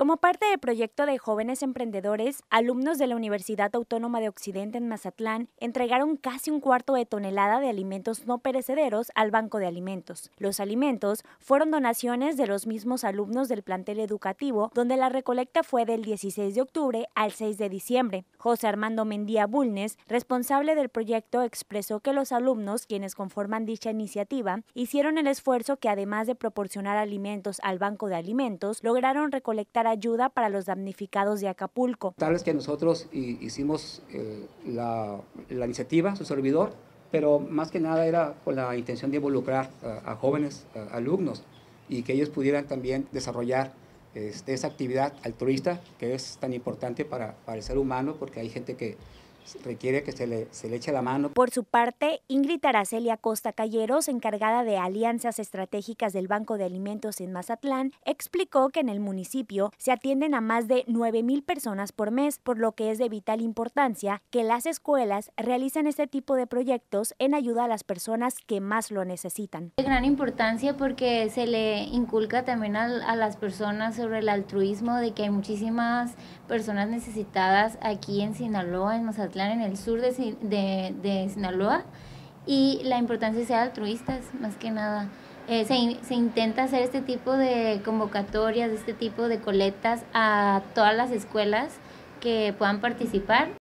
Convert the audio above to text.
Como parte del proyecto de jóvenes emprendedores, alumnos de la Universidad Autónoma de Occidente en Mazatlán entregaron casi un cuarto de tonelada de alimentos no perecederos al Banco de Alimentos. Los alimentos fueron donaciones de los mismos alumnos del plantel educativo, donde la recolecta fue del 16 de octubre al 6 de diciembre. José Armando Mendía Bulnes, responsable del proyecto, expresó que los alumnos, quienes conforman dicha iniciativa, hicieron el esfuerzo que además de proporcionar alimentos al Banco de Alimentos, lograron recolectar ayuda para los damnificados de Acapulco. Tal vez que nosotros hicimos eh, la, iniciativa, su servidor, pero más que nada era con la intención de involucrar a, jóvenes alumnos y que ellos pudieran también desarrollar este, esa actividad altruista que es tan importante para, para el ser humano porque hay gente que requiere que se le, se le, eche la mano. Por su parte, Ingrid Araceli Costa Calleros, encargada de alianzas estratégicas del Banco de Alimentos en Mazatlán, explicó que en el municipio se atienden a más de 9.000 personas por mes, por lo que es de vital importancia que las escuelas realicen este tipo de proyectos en ayuda a las personas que más lo necesitan. De gran importancia porque se le inculca también a, a las personas sobre el altruismo de que hay muchísimas personas necesitadas aquí en Sinaloa, en Mazatlán en el sur de, Sinaloa, y la importancia de ser altruistas, más que nada. Eh, se, se, intenta hacer este tipo de convocatorias, este tipo de coletas a todas las escuelas que puedan participar